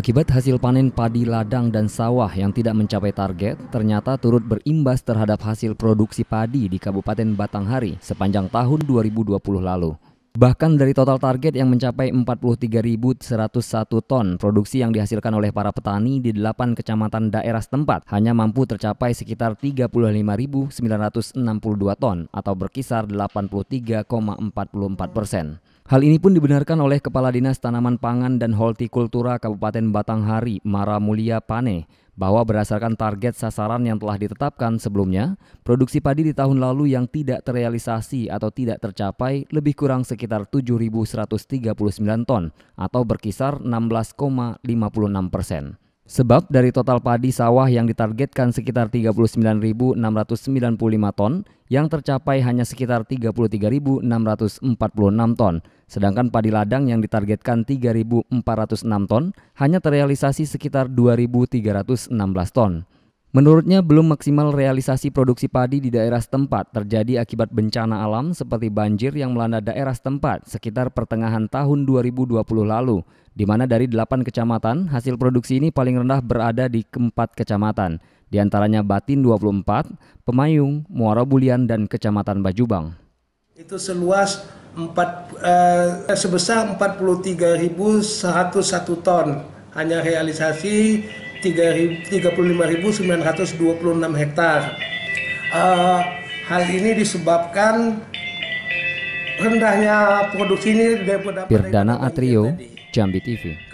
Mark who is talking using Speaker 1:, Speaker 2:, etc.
Speaker 1: Akibat hasil panen padi ladang dan sawah yang tidak mencapai target ternyata turut berimbas terhadap hasil produksi padi di Kabupaten Batanghari sepanjang tahun 2020 lalu. Bahkan dari total target yang mencapai 43.101 ton, produksi yang dihasilkan oleh para petani di 8 kecamatan daerah setempat hanya mampu tercapai sekitar 35.962 ton atau berkisar 83,44 persen. Hal ini pun dibenarkan oleh Kepala Dinas Tanaman Pangan dan Hortikultura Kabupaten Batanghari, Mara Mulia Pane, bahwa berdasarkan target sasaran yang telah ditetapkan sebelumnya, produksi padi di tahun lalu yang tidak terrealisasi atau tidak tercapai lebih kurang sekitar 7.139 ton atau berkisar 16,56 persen. Sebab dari total padi sawah yang ditargetkan sekitar 39.695 ton, yang tercapai hanya sekitar 33.646 ton Sedangkan padi ladang yang ditargetkan 3.406 ton hanya terrealisasi sekitar 2.316 ton. Menurutnya belum maksimal realisasi produksi padi di daerah setempat terjadi akibat bencana alam seperti banjir yang melanda daerah setempat sekitar pertengahan tahun 2020 lalu, di mana dari 8 kecamatan hasil produksi ini paling rendah berada di keempat kecamatan, di antaranya Batin 24, Pemayung, Muara Bulian, dan Kecamatan Bajubang.
Speaker 2: Itu seluas empat eh, sebesar 43.101 ton hanya realisasi 35.926 hektar. Uh, hal ini disebabkan rendahnya produksi ini daripada
Speaker 1: Atrio, Jambi TV.